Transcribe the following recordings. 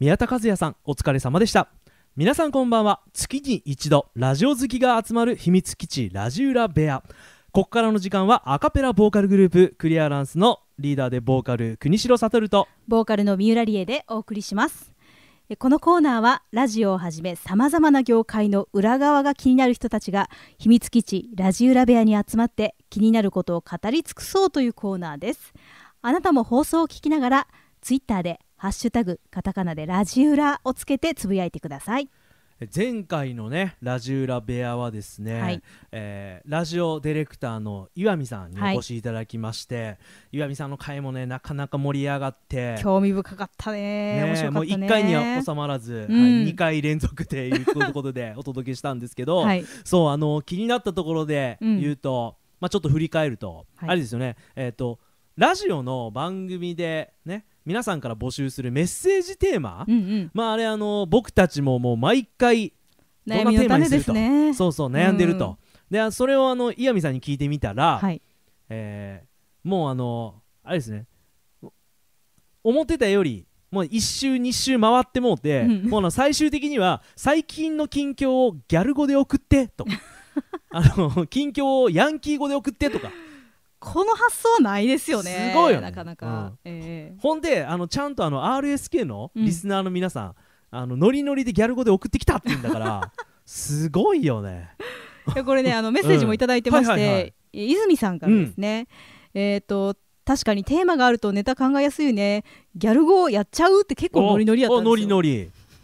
宮田和也さんお疲れ様でした皆さんこんばんは月に一度ラジオ好きが集まる秘密基地ラジウラ部屋ここからの時間はアカペラボーカルグループクリアランスのリーダーでボーカル国城悟とボーカルの三浦理恵でお送りしますこのコーナーはラジオをはじめさまざまな業界の裏側が気になる人たちが秘密基地ラジウラ部屋に集まって気になることを語り尽くそうというコーナーですあなたも放送を聞きながらツイッターでハッシュタグカタカナでラジウラをつけてつぶやいてください。前回のねラジウラ部屋はですね、はい、えー、ラジオディレクターの岩見さんにお越しいただきまして、はい、岩見さんの会もねなかなか盛り上がって興味深かったね面白かったねもう1回には収まらず、うんはい、2回連続ということでお届けしたんですけど、はい、そうあの気になったところで言うと、うん、まあ、ちょっと振り返ると、はい、あれですよねえっ、ー、とラジオの番組でね皆さんから募集するメッセージテーマ、うんうん、まああれあの僕たちももう毎回どんなテーマにすると、ね、そうそう悩んでると、うん、でそれをあの伊上さんに聞いてみたら、はい、えー、もうあのあれですね思ってたよりもう1周2周回ってもうて、うん、もうの最終的には最近の近況をギャル語で送ってと あの近況をヤンキー語で送ってとかこの発想ないですよねすごいよ、ね、なかなか、うん、えー、ほんであのちゃんとあの RSK のリスナーの皆さん、うん、あのノリノリでギャル語で送ってきたって言うんだからすごいよねいこれねあのメッセージも頂いてまして、泉さんからですね、えっ、ー、と確かにテーマがあるとネタ考えやすいねギャル語やっちゃうって結構ノリノリやったんですよノリノリ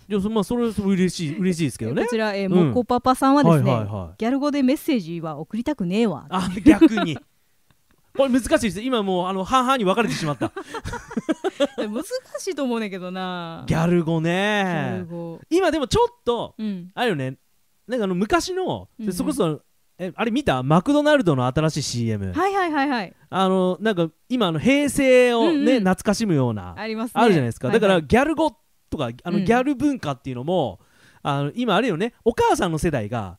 いやまあそれは嬉しい嬉しいですけどね。こちらえー、うん、もこパパさんはですね、はいはいはい、ギャル語でメッセージは送りたくねえわ。あ逆にこれ難しいです今もうあの半々に分かれてしまった 難しいと思うねんけどなギャル語ね今でもちょっと、うん、あれよねなんかあの昔の、うん、そこそ、えあれ見たマクドナルドの新しい CM はいはいはいはいあのなんか今あの平成をね、うんうん、懐かしむようなあります、ね、あるじゃないですか、はいはい、だからギャル語とかあのギャル文化っていうのも、うん、あの今あれよねお母さんの世代が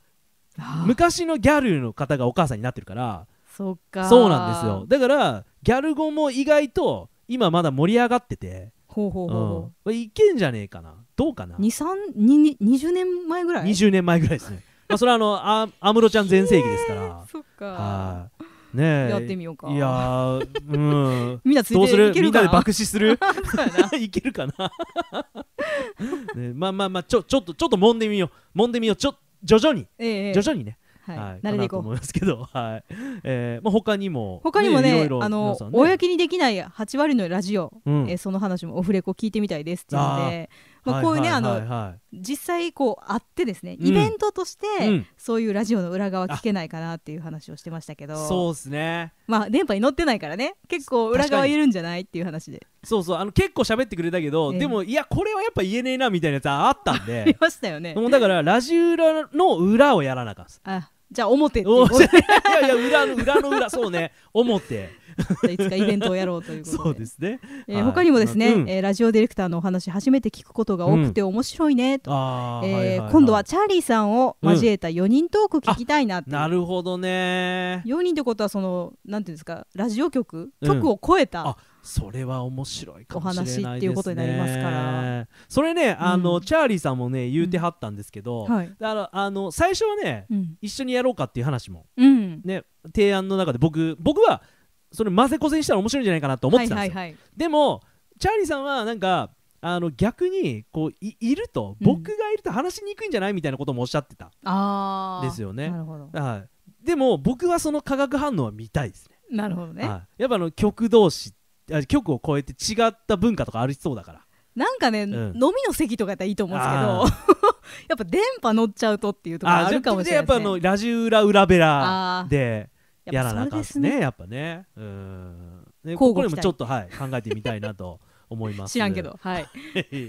昔のギャルの方がお母さんになってるからそうかそうなんですよだからギャル語も意外と今まだ盛り上がっててほうほうほうう、ん、いけんじゃねえかなどうかな20年前ぐらい20年前ぐらいですね まあそれはあの安室ちゃん全盛期ですからそっかはいねやってみようかいやうん みんなついてどうするみんなで爆死する いけるかなね、まあまあまあちょちょっとちょっと揉んでみよう揉んでみようちょ徐々に、ええ、徐々にねはい、慣れていこうと思いますけど、はい、えー、まあ他にも他にもね、いろいろあの、公にできない8割のラジオ、うん、えー、その話もオフレコ聞いてみたいですっていうので。まあ、こういうね、はいはいはいはい、あの実際こうあってですね、イベントとして、そういうラジオの裏側聞けないかなっていう話をしてましたけどそうですねまあ電波に乗ってないからね結構裏側言えるんじゃないっていう話でそうそうあの結構喋ってくれたけど、えー、でもいやこれはやっぱ言えねえなみたいなやつあったんであり ましたよねもうだからラジオの裏をやらなかったあじゃあ表ってい やいや裏の裏の裏そうね表いつかイベントをやろうということでそうですね、えー、他にもですね、はえ、い、ラジオディレクターのお話初めて聞くことが多くて面白いねと、うん、えーはいはい、今度はチャーリーさんを交えた4人トーク聞きたいなって、うん、なるほどね4人ってことはそのなんていうんですかラジオ局局を超えた、うんそれは面白いかもしれないです、ね、っていうことになりますからそれねあの、チャーリーさんもね言うてはったんですけど、うんはい、だからあの最初はね、うん、一緒にやろうかっていう話も、ね提案の中で僕僕はそれ混ぜこぜにしたら面白いんじゃないかなと思ってたんですよ、はいはいはい、でもチャーリーさんはなんかあの逆にこういいると、僕がいると話しにくいんじゃないみたいなこともおっしゃってたあですよねはい、でも僕はその化学反応は見たいですねなるほどね、はい、やっぱあの曲同士曲を超えて違った文化とかありそうだからなんかね、うん、飲みの席とかやったらいいと思うんですけど やっぱ電波乗っちゃうとっていうところあるかもしれないです、ね、やっぱあのラジウラ裏べらでやらなあかんですね、やっぱねうんねここにもちょっと、はい、考えてみたいなと思います知らんけどはい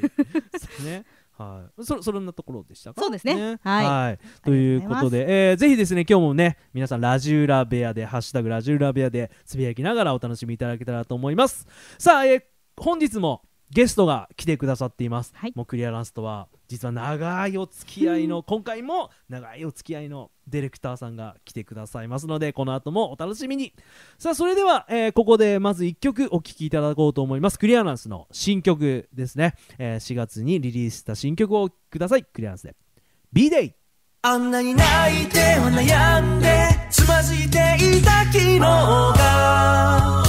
ねはい、そそんなところでしたかそうですね、ね、はい、はい、ということで、えー、ぜひですね今日もね皆さんラジウラ部屋で「ハッシュタグラジウラ部屋」でつぶやきながらお楽しみいただけたらと思いますさあ、えー、本日もゲストが来てくださっています、はい、もうクリアランスとは実は長いお付き合いの今回も長いお付き合いのディレクターさんが来てくださいますのでこの後もお楽しみにさあそれでは、えー、ここでまず1曲お聴きいただこうと思いますクリアランスの新曲ですね、えー、4月にリリースした新曲をくださいクリアランスで B-Day あんなに泣いては悩んでつまずいていた昨日が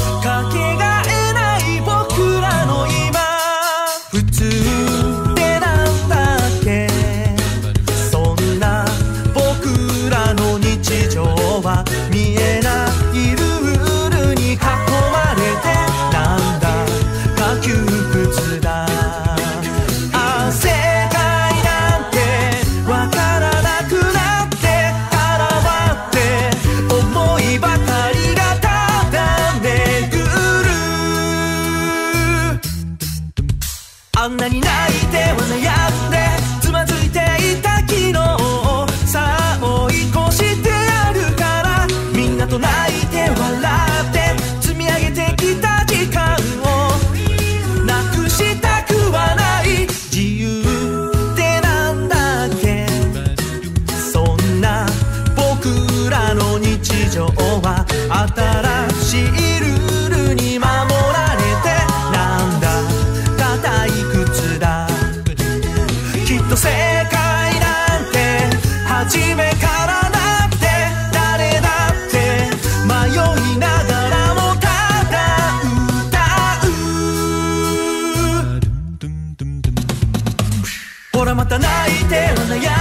Cause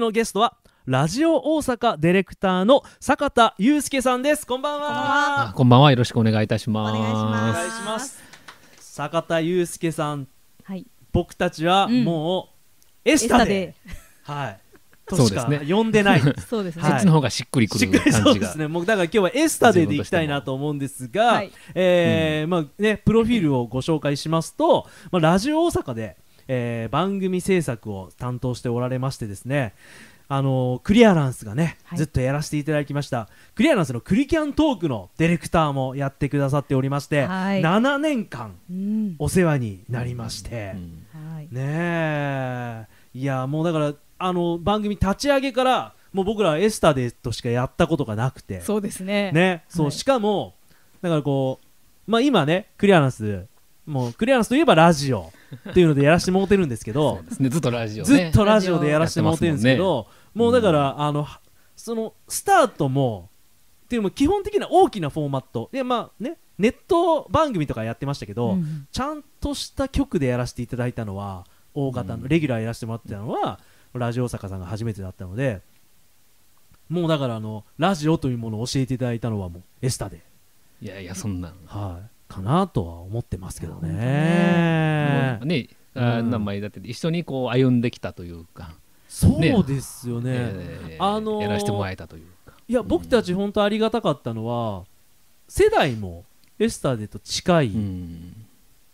のゲストはラジオ大阪ディレクターの坂田祐介さんですこんばんはこんばんはよろしくお願いいたしますお願いします坂田祐介さん、はい、僕たちはもう、エスタではい そうですね。呼んでない。そうですね。そっちの方がしっくりくる感そうですね。もうだから今日はエスタデでいきたいなと思うんですが、ええまあねプロフィールをご紹介しますと、まあラジオ大阪でえー、番組制作を担当しておられましてですねあのクリアランスがね、ずっとやらせていただきました、クリアランスのクリキャントークのディレクターもやってくださっておりまして、はい、7年間お世話になりまして、うんうんねいやもうだからあの番組立ち上げからもう僕らエスタでとしかやったことがなくてそうですねねそう、しかもだからこう、まあ、今ねクリアランスもうクリアランスといえばラジオっていうのでやらしてもうてるんですけどね、ずっとラジオ、ね、ずっとラジオでやらしてもうてるんですけど、ね、もうだから、うん、あのそのスタートもっていうも基本的な大きなフォーマットでまあねネット番組とかやってましたけど、うん、ちゃんとした曲でやらせていただいたのは大型の、うん、レギュラーやらせてもらってたのは、ラジオ大阪さんが初めてだったのでもうだからあのラジオというものを教えていただいたのはもうエスタでいやいやそんなはい、かなとは思ってますけどね。ねね、あ名前だって一緒にこう歩んできたというか。そうですよね。えー、あのやらせてもらえたというか。いや、僕たち本当ありがたかったのは、世代もエスターデと近い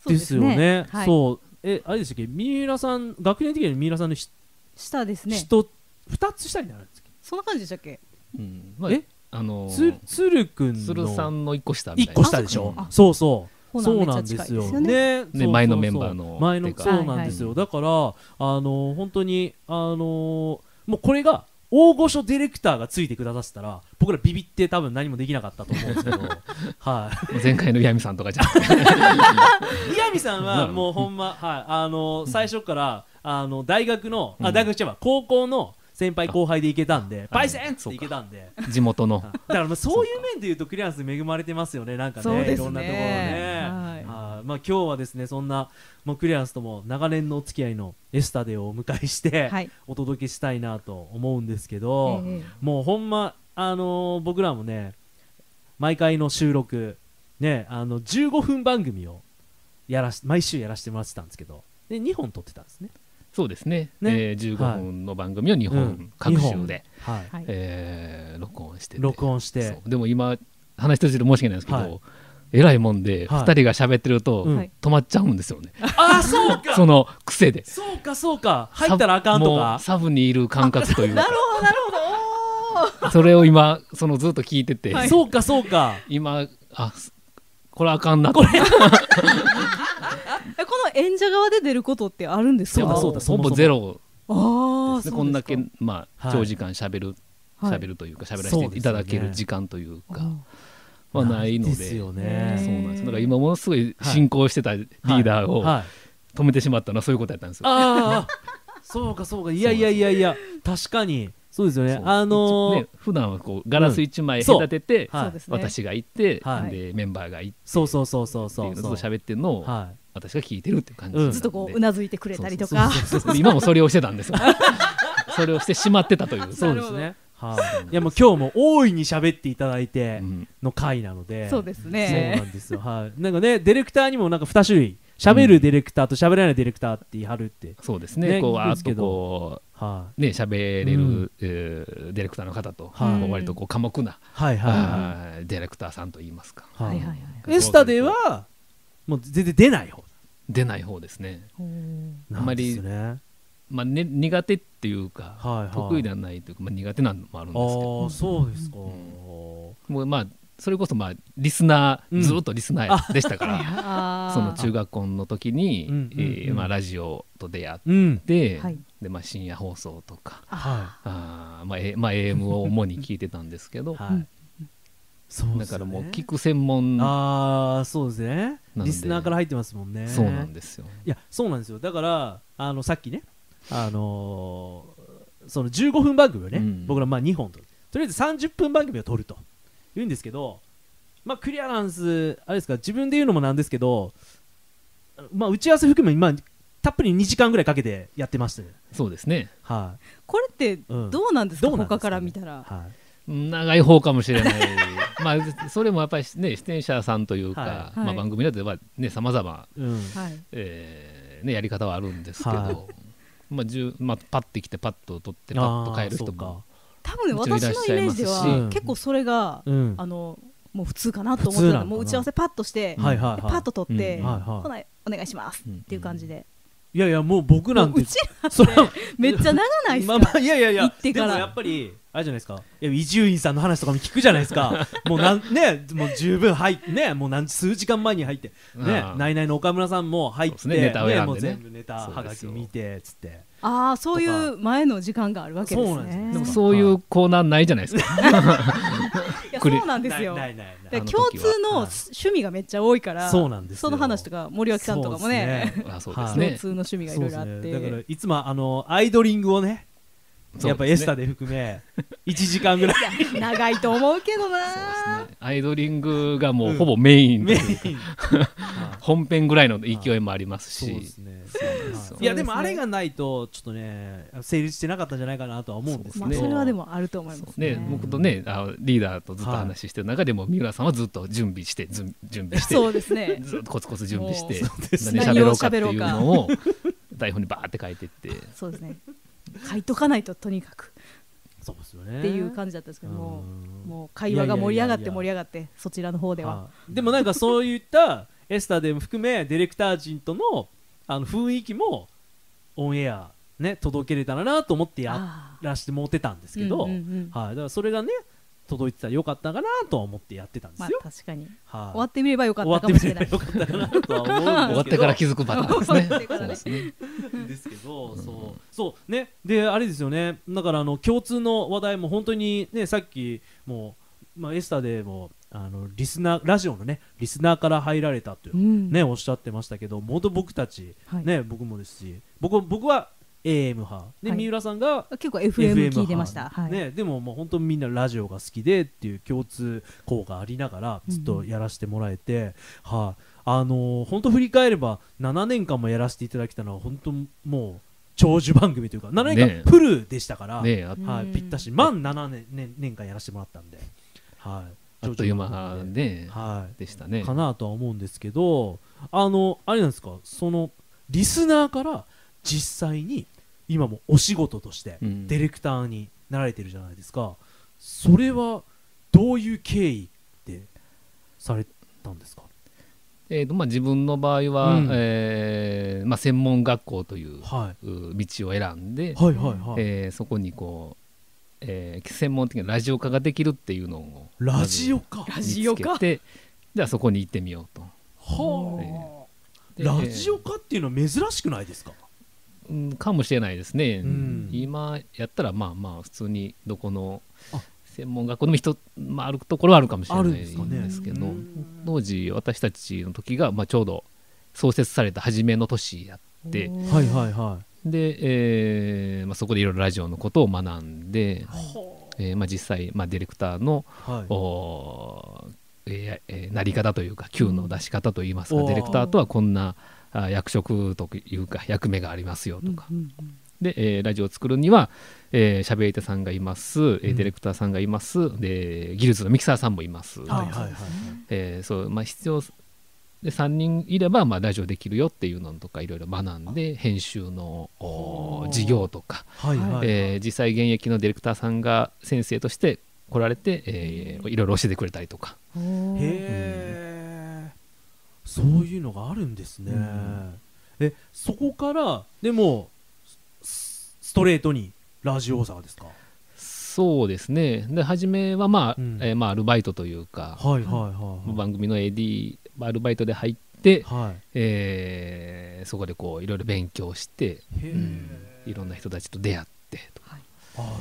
ですよね。そうねそう、え、あれでしたっけ、三浦さん、学年的に三浦さんの下ですね。人、二つ下になるんですけど。そんな感じでしたっけ。うん、まあ、え、あのー、つるくんのさんの一個下みたいな1個下でしょ、うん、そうそうそうなんですよね、ねね、前のメンバーの前のそうなんですよ、はいはい、だからあのー、本当にあのー、もうこれが大御所ディレクターがついてくださったら僕らビビって多分何もできなかったと思うんですけど、はい、前回のヤ見さんとかじゃなくてさんはもうほんま、はい、あの最初からあの大学のあ大学じゃ高校の先輩後輩で行けたんでパイセンって行けたんで地元のだからまあそういう面でいうとクリアンス恵まれてますよねなんかねいろんなところねまあ今日はですねそんなもうクリアンスとも長年のお付き合いのエスタデをお迎えしてお届けしたいなと思うんですけどもうほんまあの僕らもね毎回の収録ねあの15分番組をやらし毎週やらせてもらってたんですけどで2本撮ってたんですねそうですねね、えー、15分の番組を日本各州で、はい、うん、えー、録音して録音してでも今話して申し訳ないんですけど、はい、えらいもんで、2人が喋ってると、止まっちゃうんですよね、ああそうか その癖でそうかそうか入ったらあかんとかサブにいる感覚というか なるほどなるほどそれを今そのずっと聞いてて、はい、そうかそうか今あこれあかんなこれ 演者側で出ることってあるんですかそうだほぼゼロああこんだけ、まあ、長時間しゃべる、はい、しゃべるというかしゃべらせていただける時間というか。はないのでそうなんですだから今ものすごい進行してたリーダーを止めてしまったのはそういうことやったんですよ。ああそうかそうか いやいやいやいや確かにそうですよね。あのね、普段はこうガラス一枚隔てて、う私が行って、でメンバーが行って、そうそうそうそうそうそう。っ喋ってるのを、は私が聞いてるっていう感じ、うん、ずっとこううなずいてくれたりとか今もそれをしてたんです それをしてしまってたというそうですねはい、いやもう今日も大いに喋っていただいての回なので、うん、そうですねそうなんですよはいなんかねディレクターにもなんか2種類喋るディレクターと喋らないディレクターって言い張るって、ね、そうですねこうあーっとこう、はあ、ね喋れる、うん、えー、ディレクターの方と、はあ、割とこう寡黙な、はいはいはい、ディレクターさんと言いますか、はいはいはい、エスタではもう全然出ない方出ない方ですねあんまり、ね、まあね、苦手っていうか、はいはい、得意ではないというか、まあ、苦手なのもあるんですけどそうですか、うん、もうまあそれこそまあリスナー、うん、ずっとリスナーでしたからその中学校の時に、うえー、まあ、ラジオと出会って、はい、でまあ、深夜放送とか、はい、あまあ、A まあ、AM を主に聞いてたんですけど、はいそうだからもう聞く専門ああそうですねリスナーから入ってますもんねそうなんですよいやそうなんですよだからあのさっきねあのー、その15分番組をね、うん、僕らまあ2本ととりあえず30分番組を撮ると言うんですけどまあクリアランスあれですか自分で言うのもなんですけどまあ打ち合わせ含め今たっぷり2時間ぐらいかけてやってましたそうですね、はい、これってどうなんですか、うん、か他から見たら、はい長い方かもしれないまあそれもやっぱりね出演者さんというか、まあ、番組だとねさまざまやり方はあるんですけど、まあじゅまあ、パッて来てパッと取ってパッと帰る人も多分私のイメージでは結構それが、あのもう普通かなと思ってたもう打ち合わせパッとして、パッと取って、うんはいお願いしますっていう感じで。いやいやもう僕なんてうちらってめっちゃ長ないっすか、まあまあいやいやい行やってでかもらやっぱりあれじゃないですかいや伊集院さんの話とかも聞くじゃないですか もうなんねもう十分入ってねもう何数時間前に入ってねああないナイの岡村さんも入ってねネタをんでねもう全部ネタはがき見てつってああそういう前の時間があるわけですそうなんですねでもそういうコーナーないじゃないですかくりそうなんですよないないない共通の趣味がめっちゃ多いからそうなんですその話とか森脇さんとかもね共通の趣味がいろいろあってだからいつもあのアイドリングをねやっぱエスタで含め1 時間ぐらい長いと思うけどなそうです、ね、アイドリングがもうほぼメイン、うん、メイン 本編ぐらいの勢いもありますし、いやでもあれがないとちょっとね成立してなかったんじゃないかなとは思うんですね、まあ、それはでもあると思いますねね僕とねあリーダーとずっと話してる中でも三浦さんはずっと準備して準備してそうですねずっとコツコツ準備して何喋ろうかっていうのを台本にバーって書いてってそうですね書いとかないととにかくそうですよねっていう感じだったんですけどもうもう会話が盛り上がって盛り上がってそちらの方では、でもなんかそういったエスタでも含めディレクター陣とのあの雰囲気もオンエアね届けれたらなと思ってやらしてもうてたんですけど、うんうんうん、はい、あ、だからそれがね届いてたらよかったかなと思ってやってたんですよ。まあ、確かに、はあ、終わってみればよかったかもしれない。終わってみればよかったかなとは思うんですけど。終わってから気づくパターンですね。そうですね。ですけど、そうそうねであれですよねだからあの共通の話題も本当にねさっきもう、まあ、エスタでもあのリスナーラジオのねリスナーから入られたという、うん、ねおっしゃってましたけど元僕たち、はい、ね僕もですし僕僕は AM 派で、はい、三浦さんが結構 FM 聞いてました、はい、ね、でももう本当みんなラジオが好きでっていう共通項がありながらずっとやらせてもらえて、うん、はあ、あのー、本当振り返れば7年間もやらせていただきたのは本当もう長寿番組というか7年間フルでしたから、はい、ぴったし満7年年年間やらせてもらったんで、はい、あっという間で,、はい、でしたねかなとは思うんですけどあのあれなんですかそのリスナーから実際に今もお仕事としてディレクターになられてるじゃないですか、うん、それはどういう経緯ってされたんですかえーとまあ、自分の場合は、うん、えー、まあ、専門学校という、はい、道を選んで、はいはいはい、えー、そこにこう、えー、専門的なラジオ化ができるっていうのをラジオ化ラジオ化でじゃあそこに行ってみようと。はあ、えー、ラジオ化っていうのは珍しくないですか、うん、かもしれないですね、うん、今やったらまあまあ普通にどこの専門学校でも人、まあ、あるところはあるかもしれないんですけど、ね、当時私たちの時が、まあ、ちょうど創設された初めの年やって、はいはいはい、で、えーまあ、そこでいろいろラジオのことを学んで、はい、えー、まあ、実際、まあ、ディレクターの、はい、おえー、なり方というか球の出し方といいますか、うん、ディレクターとはこんな役職というか役目がありますよとか、うんうんうんで、えー、ラジオを作るには、えー、喋り手さんがいます、えー、ディレクターさんがいます、で技術のミキサーさんもいます。はいはいはい、えー、そうまあ必要で3人いればまあラジオできるよっていうのとかいろいろ学んで編集の授業とか、はいはい、えー、実際現役のディレクターさんが先生として来られて、えー、いろいろ教えてくれたりとか。へえ、うん、そういうのがあるんですね。うん、えそこからでもトレートにラジオ大阪ですかそうですねで初めは、まあうん、えー、まあ、アルバイトというか、はいはいはい、番組の AD アルバイトで入って、はいえー、そこでこういろいろ勉強して、うん、いろんな人たちと出会ってとか、はい、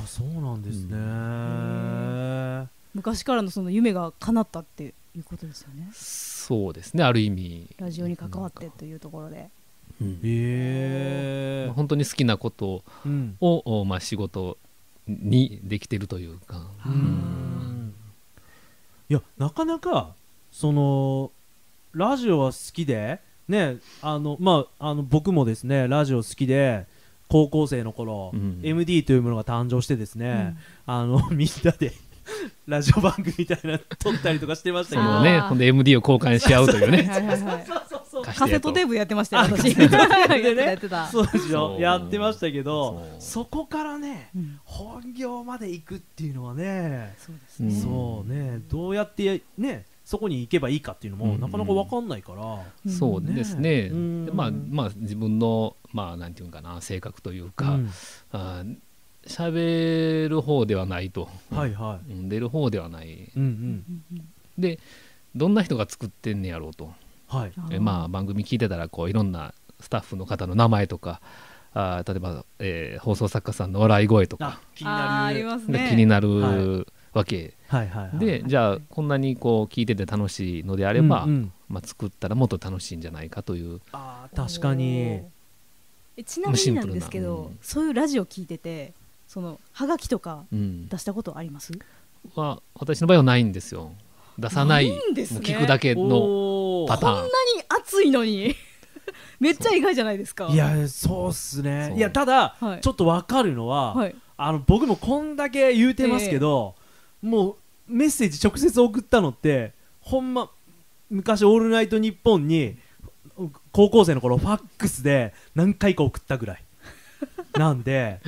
ああそうなんですね、うん、昔からのその夢が叶ったっていうことですよねそうですねある意味ラジオに関わってというところでうん、えー本当に好きなことを、うん、まあ、仕事にできてるというか。うん、いやなかなかそのラジオは好きで、ねあのまあ、あの僕もですねラジオ好きで高校生の頃、うん、MD というものが誕生してですね、あの みんなでラジオ番組みたいな撮ったりとかしてましたけどねほんで MD を交換し合うというね。カセットテープやってましたよ私 やってたそうでやってましたけどそこからね、本業まで行くっていうのはねそうですね,、そうねどうやってねそこに行けばいいかっていうのも、なかなか分かんないから、そうですね、まあまあ自分のまあなんていうかな性格というか、うあ喋る方ではないと、はいはい、出る方ではない、でどんな人が作ってんねやろうと、はいえまあ、番組聞いてたらこういろんなスタッフの方の名前とかあ例えば、えー、放送作家さんの笑い声とか気になる気になるわけ、はいはいはい、でじゃあこんなにこう聞いてて楽しいのであれば、うんうん、まあ、作ったらもっと楽しいんじゃないかというあ確かにえちなみになんですけど、うん、そういうラジオ聞いててそのはがきとか出したことあります、うん、は私の場合はないんですよ。出さない、ね、聞くだけのパターンこんなに熱いのに めっちゃ意外じゃないですかいやそうっすねいやただ、はい、ちょっと分かるのは、はい、あの僕もこんだけ言うてますけど、えー、もうメッセージ直接送ったのってほんま昔「オールナイトニッポン」に高校生の頃ファックスで何回か送ったぐらい なんで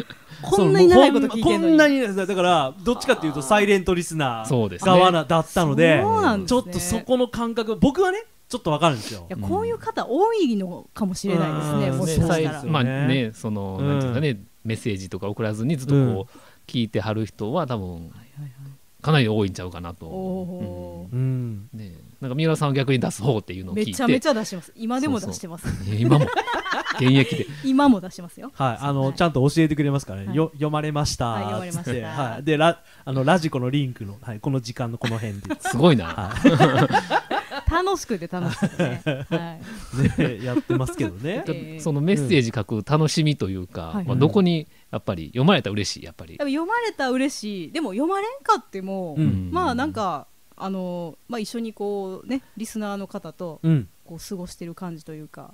こんなに長いこと聞いてんこんなにだからどっちかっていうとサイレントリスナー側なだったので、ねね、ちょっとそこの感覚僕はねちょっとわかるんですよ。いやこういう方多いのかもしれないですね。もしかしたら、まあね、その、うん、なんていうかね、メッセージとか送らずにずっとこう聞いてはる人は多分かなり多いんちゃうかなと。うん、ね、なんか三浦さんは逆に出す方っていうのを聞いて、めちゃめちゃ出します。今でも出してます。そうそう今も現役で今も出しますよはいあの、はい、ちゃんと教えてくれますから、ねはい、よ読まれましたでラあのラジコのリンクの、はい、この時間のこの辺ですごいな、は い楽しくて楽しくて、ね、はい、やってますけどね、えー、そのメッセージ書く楽しみというか、うん、まあ、どこにやっぱり読まれた嬉しいやっぱり読まれた嬉しいでも読まれんかっても、うん、まあなんかあの、まあ、一緒にこうねリスナーの方とこう過ごしてる感じというか、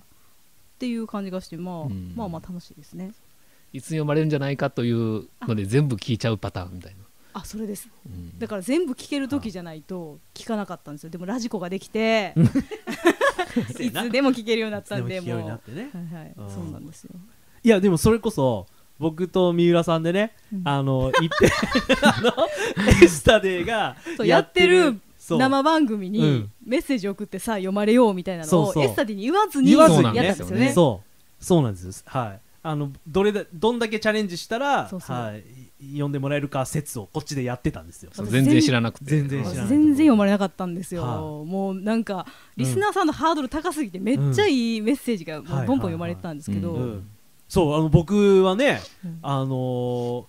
っていう感じがして、まあ、まあまあ楽しいですねいつ読まれるんじゃないかというので全部聞いちゃうパターンみたいなあそれです、うん、だから全部聞ける時じゃないと聞かなかったんですよでもラジコができて いつでも聞けるようになったんでもう、ね、はいはい、そうなんですよいやでもそれこそ僕と三浦さんでね、うん、あの行って あのエスタデーがやってる生番組にメッセージ送ってさ読まれようみたいなのをエスタディに言わずにやったんですよね。そうそうなんですはいあのどれだどんだけチャレンジしたらはい読んでもらえるか説をこっちでやってたんですよ。全然知らなくて全然全然読まれなかったんですよ。もうなんかリスナーさんのハードル高すぎてめっちゃいいメッセージがポンポン読まれてたんですけど。そうあの僕はねあの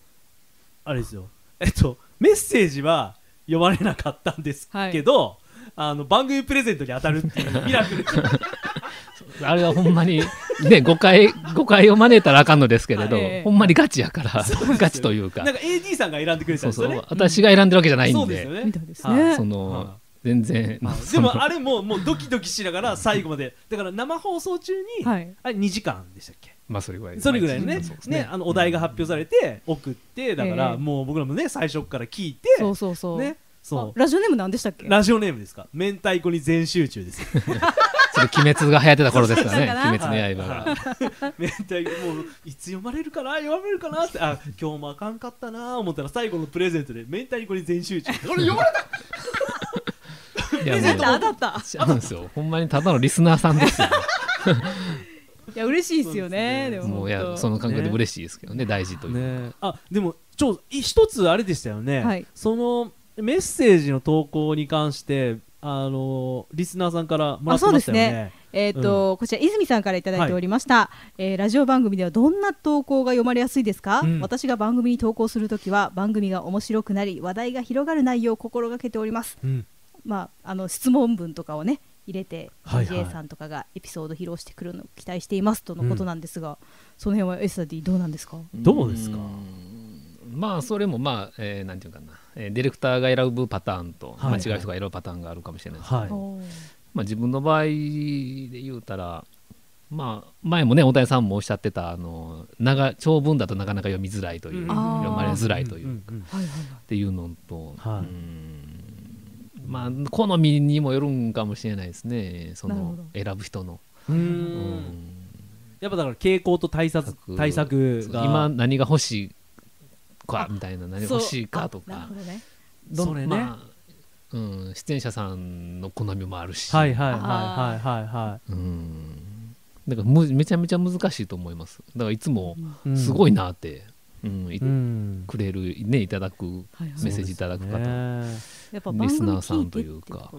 あれですよえっとメッセージは呼ばれなかったんですけど、はい、あの番組プレゼントに当たるっていう ミラクルあれはほんまにね誤解誤解を招いたらあかんのですけれど、ほんまにガチやから、ガチというかなんか AD さんが選んでくれたんですよね私が選んでるわけじゃないんで、すよねその、全然、でもあれももうドキドキしながら最後までだから生放送中に、あれ2時間でしたっけまあそれぐらいそれぐらいねねあのお題が発表されて送ってだからもう僕らもね最初から聞いてそうそうそうねそうラジオネームなんでしたっけラジオネームですか明太子に全集中です それ鬼滅が流行ってた頃ですからね「鬼滅の刃が」明太子もういつ読まれるかな読まれるかなってあ今日もあかんかったな思ったら最後のプレゼントで明太子に全集中これ読まれた プレゼント当たった当たったんですよほんまにただのリスナーさんですよ いや嬉しいですよねでももういやその感覚で嬉しいですけどね大事というねあでもちょ一つあれでしたよね、はい、そのメッセージの投稿に関してあのリスナーさんからもらってましたよねえーと、うん、こちら泉さんから頂いておりました、はい、えー、ラジオ番組ではどんな投稿が読まれやすいですか、うん、私が番組に投稿するときは番組が面白くなり話題が広がる内容を心がけております、うん、まああの質問文とかをね入れて DJ さんとかがエピソード披露してくるのを期待していますとのことなんですが、その辺は s デ d どうなんですかどうですかまあそれもまあ、えー、なんていうかな、えー、ディレクターが選ぶパターンと間違い人が選ぶパターンがあるかもしれないですけど、はいはい、まあ、自分の場合で言うたらまあ、前もね大谷さんもおっしゃってたあの長長文だとなかなか読みづらいという、読まれづらいというか、っていうのと、はい、うんまあ好みにもよるんかもしれないですねその選ぶ人のうんやっぱだから傾向と対策対策が今何が欲しいかみたいな何が欲しいかとかれね、まあうん、出演者さんの好みもあるしはいはいはいはいはいはいうんだからむめちゃめちゃ難しいと思いますだからいつもすごいなって、うん、うん、くれるねいただく、メッセージいただく方、やっぱリスナーさんというか、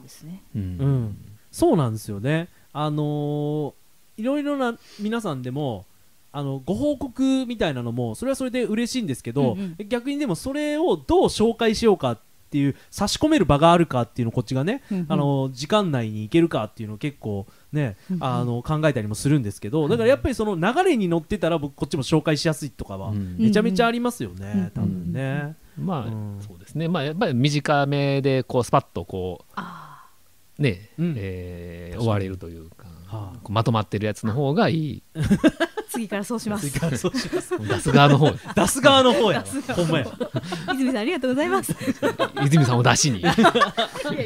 うん、そうなんですよねあのー、いろいろな皆さんでもあのご報告みたいなのもそれはそれで嬉しいんですけど、うんうん、逆にでもそれをどう紹介しようかっていう差し込める場があるかっていうのこっちがね、あの時間内に行けるかっていうのを結構ね、あの考えたりもするんですけどだからやっぱりその流れに乗ってたら僕こっちも紹介しやすいとかはめちゃめちゃありますよね、多分ね。うんうんまあ、そうですね、まあ、やっぱり短めでこうスパッとこうね、うえ終われるというか、まとまってるやつの方がいい 次からそうします次からそうします出す側の方出す側の方やほんまや泉さんありがとうございます泉さんを出しに いやい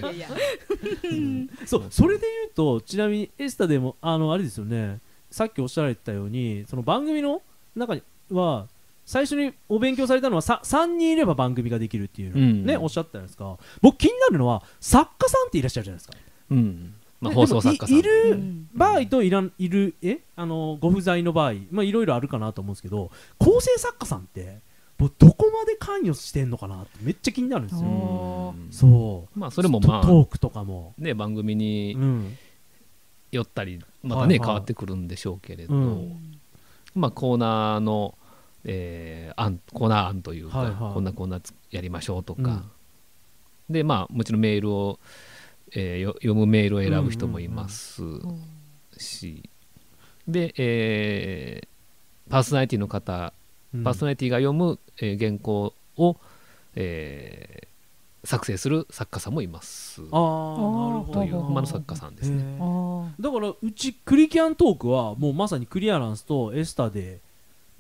やいや、そうそれで言うとちなみにエスタでもあのあれですよねさっきおっしゃられてたようにその番組の中には最初にお勉強されたのはさ3人いれば番組ができるっていう、うん、ねおっしゃったじゃないですか僕気になるのは作家さんっていらっしゃるじゃないですか。うんまあ、放送作家さんいる場合といらんいるえあのご不在の場合いろいろあるかなと思うんですけど構成作家さんってどこまで関与してんのかなってめっちゃ気になるんですよ。そうまあ、それも、まあ、トークとかも、ね、番組に、寄ったりまたね、変わってくるんでしょうけれど、まあ、コーナーのえー、案コーナー案というか、はいはい、こんなこんなやりましょうとか、うん、でまあもちろんメールを、えー、読むメールを選ぶ人もいますし、うんうんうん、で、えー、パーソナリティの方、うん、パーソナリティが読む、えー、原稿を、えー、作成する作家さんもいますあなるほどというの作家さんですねだからうちクリキャントークはもうまさにクリアランスとエスタで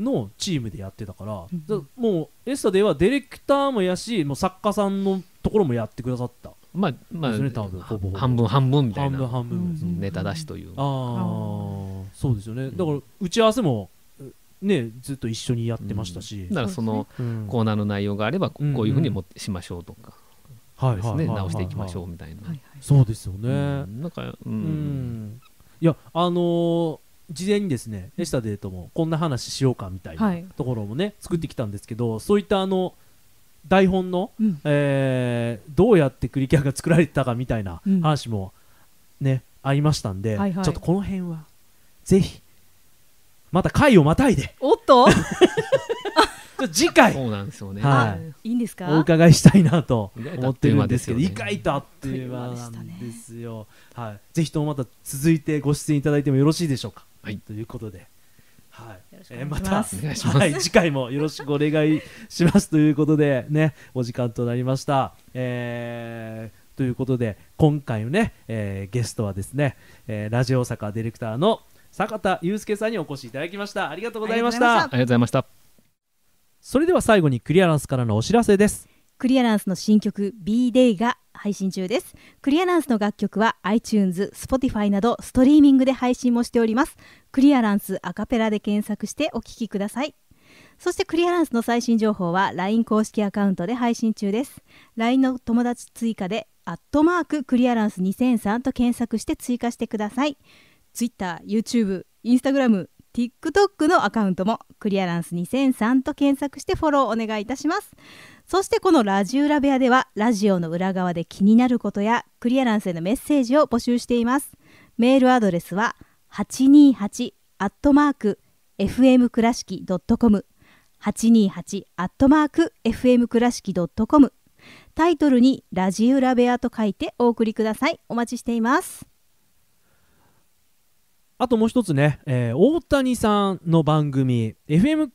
のチームでやってたから、うん、もうエスタではディレクターもやしもう作家さんのところもやってくださったまあまあ、ね、多分ほぼ半分半分みたいな半分半分ネタ出しという、ああそうですよね、だから打ち合わせもね、ずっと一緒にやってましたし、うん、だからそのコーナーの内容があればこういうふうにも、しましょうとか、はいですね、直していきましょうみたいな、そうですよね、なんか、うん、いやあのー事前にですねエシタデーともこんな話しようかみたいなところもね、はい、作ってきたんですけどそういったあの台本の、うん、えー、どうやってクリキャが作られてたかみたいな話もね、うん、ありましたんで、はいはい、ちょっとこの辺はぜひまた回をまたいでお っと次回そうなんですよね、はい、いいんですかお伺いしたいなと思ってるんですけど意外とあっという間なんですよ、はい、ぜひともまた続いてご出演いただいてもよろしいでしょうかはい、ということで。はい、えー、またはい、次回もよろしくお願いしますということでねお時間となりました。えー、ということで今回のね、えー、ゲストはですね、えー、ラジオ大阪ディレクターの坂田祐介さんにお越しいただきましたありがとうございましたありがとうございましたそれでは最後にクリアランスからのお知らせですクリアランスの新曲 B-Day が配信中ですクリアランスの楽曲は iTunes、Spotify などストリーミングで配信もしておりますクリアランスアカペラで検索してお聴きくださいそしてクリアランスの最新情報は LINE 公式アカウントで配信中です LINE の友達追加でアットマーククリアランス2003と検索して追加してください Twitter、YouTube、Instagram、TikTok のアカウントもクリアランス2003と検索してフォローお願いいたしますそしてこのラジオラ部屋ではラジオの裏側で気になることやクリアランスへのメッセージを募集していますメールアドレスは828アットマーク fm 倉敷 .com 828アットマーク fm 倉敷 .com タイトルにラジオラ部屋と書いてお送りくださいお待ちしていますあともう一つね、えー、大谷さんの番組 FM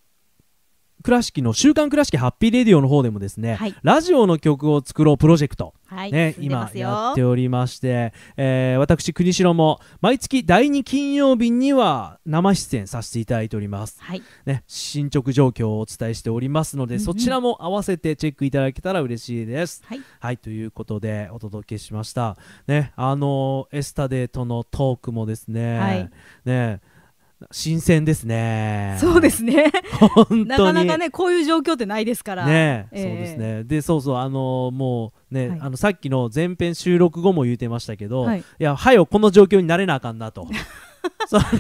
倉敷の週刊倉敷ハッピーレディオの方でもですね、はい、ラジオの曲を作ろうプロジェクト、はい、ね、今やっておりまして、えー、私国城も毎月第2金曜日には生出演させていただいております、はい、ね、進捗状況をお伝えしておりますので、うんうん、そちらも合わせてチェックいただけたら嬉しいです。はい、ということでお届けしました。ね、あのエスタデーとのトークもですね、ね新鮮ですね。そうですね。なかなかねこういう状況ってないですから。ね、えー、そうですね。でそうそうあのー、もうね、はい、あのさっきの前編収録後も言うてましたけど、はい、いやはよこの状況になれなあかんなと。そう。キュ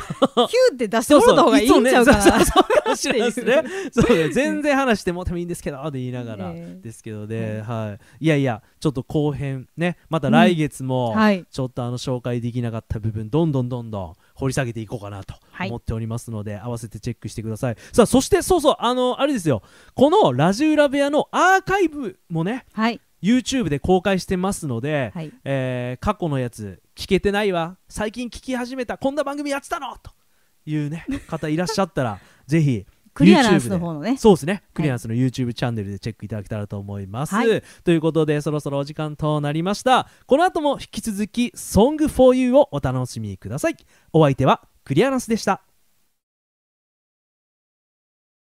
ーって出してもらった方がいいんちゃうかな。そうかもしれないですね。そうね。全然話してもでもいいんですけど、で言いながらですけどね、はい。いやいや、ちょっと後編ね、また来月も、ちょっとあの紹介できなかった部分、どんどんどんどん掘り下げていこうかなと思っておりますので、はい、合わせてチェックしてくださいさあそしてそうそうあのあれですよこのラジウラ部屋のアーカイブもね、はい、YouTube で公開してますので、はい、えー、過去のやつ聞けてないわ最近聞き始めたこんな番組やってたのというね方いらっしゃったら ぜひクリアランスの方のねそうですねクリアランスの YouTube チャンネルでチェックいただけたらと思います、はい、ということでそろそろお時間となりましたこの後も引き続き「Song for You」をお楽しみくださいお相手はクリアランスでした